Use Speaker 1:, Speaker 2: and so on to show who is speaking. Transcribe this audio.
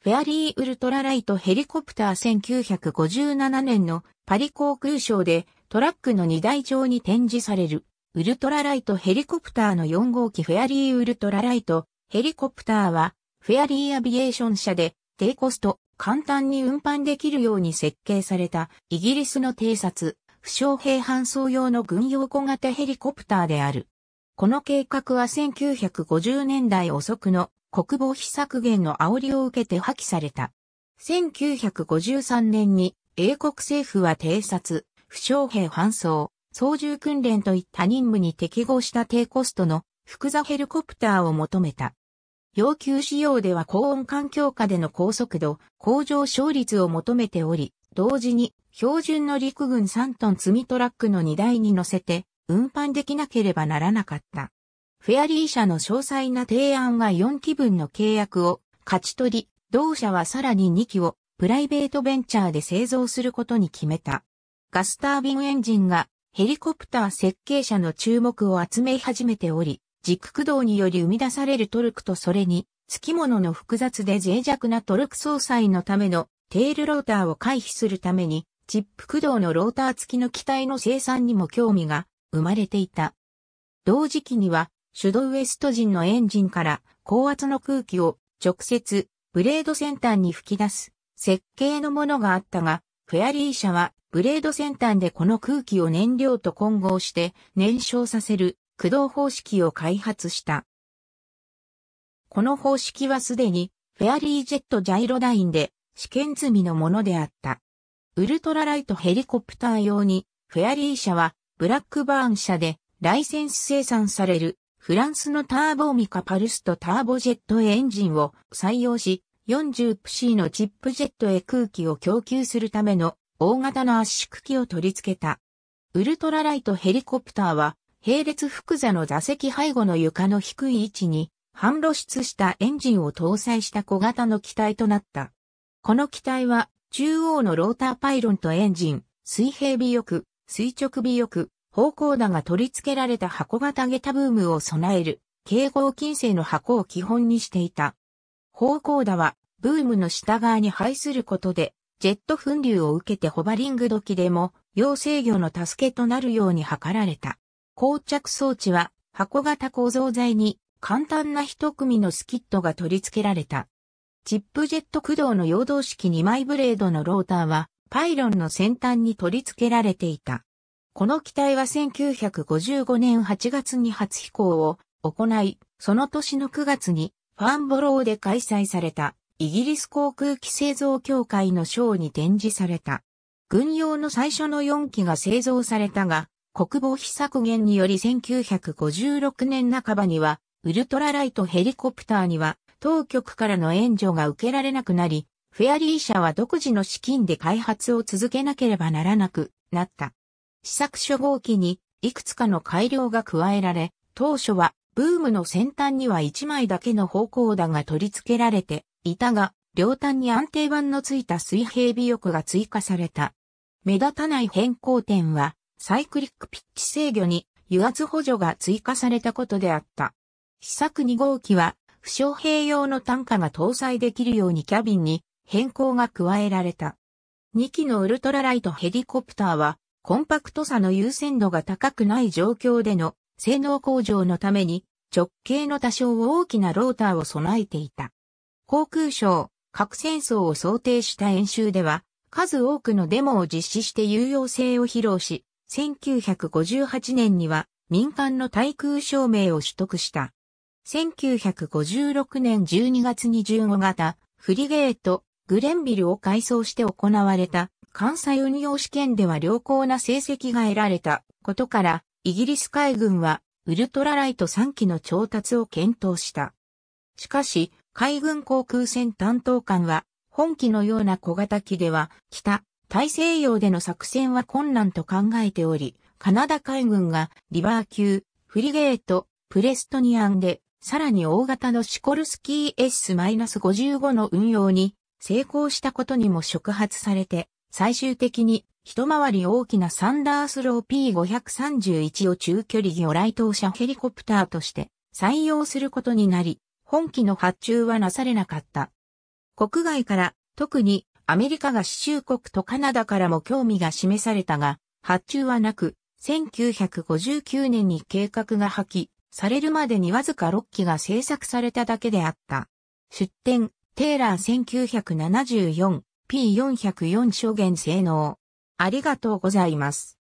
Speaker 1: フェアリーウルトラライトヘリコプター1957年のパリ航空ショーでトラックの荷台上に展示されるウルトラライトヘリコプターの4号機フェアリーウルトラライトヘリコプターはフェアリーアビエーション社で低コスト簡単に運搬できるように設計されたイギリスの偵察負傷兵搬送用の軍用小型ヘリコプターである。この計画は1950年代遅くの国防費削減の煽りを受けて破棄された。1953年に英国政府は偵察、負傷兵搬送、操縦訓練といった任務に適合した低コストの複座ヘリコプターを求めた。要求仕様では高温環境下での高速度、向上勝率を求めており、同時に標準の陸軍3トン積みトラックの荷台に乗せて運搬できなければならなかった。フェアリー社の詳細な提案が4期分の契約を勝ち取り、同社はさらに2機をプライベートベンチャーで製造することに決めた。ガスタービンエンジンがヘリコプター設計者の注目を集め始めており、軸駆動により生み出されるトルクとそれに、付き物の複雑で脆弱なトルク総裁のためのテールローターを回避するために、チップ駆動のローター付きの機体の生産にも興味が生まれていた。同時期にはシュドウエスト人のエンジンから高圧の空気を直接ブレード先端に吹き出す設計のものがあったが、フェアリー社はブレード先端でこの空気を燃料と混合して燃焼させる駆動方式を開発した。この方式はすでにフェアリージェットジャイロダインで試験済みのものであった。ウルトラライトヘリコプター用にフェアリー社はブラックバーン社でライセンス生産されるフランスのターボミカパルスとターボジェットエンジンを採用し、40プシーのチップジェットへ空気を供給するための大型の圧縮機を取り付けた。ウルトラライトヘリコプターは、並列複座の座席背後の床の低い位置に、半露出したエンジンを搭載した小型の機体となった。この機体は、中央のローターパイロンとエンジン、水平尾翼、垂直尾翼、方向打が取り付けられた箱型下駄ブームを備える、警報金製の箱を基本にしていた。方向打は、ブームの下側に配することで、ジェット噴流を受けてホバリング時でも、要制御の助けとなるように図られた。膠着装置は、箱型構造材に、簡単な一組のスキットが取り付けられた。チップジェット駆動の陽動式2枚ブレードのローターは、パイロンの先端に取り付けられていた。この機体は1955年8月に初飛行を行い、その年の9月にファンボローで開催されたイギリス航空機製造協会の賞に展示された。軍用の最初の4機が製造されたが、国防費削減により1956年半ばには、ウルトラライトヘリコプターには当局からの援助が受けられなくなり、フェアリー社は独自の資金で開発を続けなければならなくなった。試作初号機にいくつかの改良が加えられ、当初はブームの先端には1枚だけの方向だが取り付けられていたが、両端に安定板のついた水平尾翼が追加された。目立たない変更点は、サイクリックピッチ制御に油圧補助が追加されたことであった。試作2号機は、負傷兵用の単価が搭載できるようにキャビンに変更が加えられた。2機のウルトラライトヘリコプターはコンパクトさの優先度が高くない状況での性能向上のために直径の多少大きなローターを備えていた。航空省、核戦争を想定した演習では、数多くのデモを実施して有用性を披露し、1958年には民間の対空証明を取得した。1956年12月に15型、フリゲート、グレンビルを改装して行われた関西運用試験では良好な成績が得られたことから、イギリス海軍はウルトラライト3機の調達を検討した。しかし、海軍航空船担当官は、本機のような小型機では、北、大西洋での作戦は困難と考えており、カナダ海軍がリバー級、フリゲート、プレストニアンで、さらに大型のシコルスキー S-55 の運用に成功したことにも触発されて、最終的に一回り大きなサンダースロー P531 を中距離魚雷投射ヘリコプターとして採用することになり、本機の発注はなされなかった。国外から特にアメリカが支州国とカナダからも興味が示されたが、発注はなく、1959年に計画が破棄されるまでにわずか6機が製作されただけであった。出展、テーラー1974、P404 証言性能。ありがとうございます。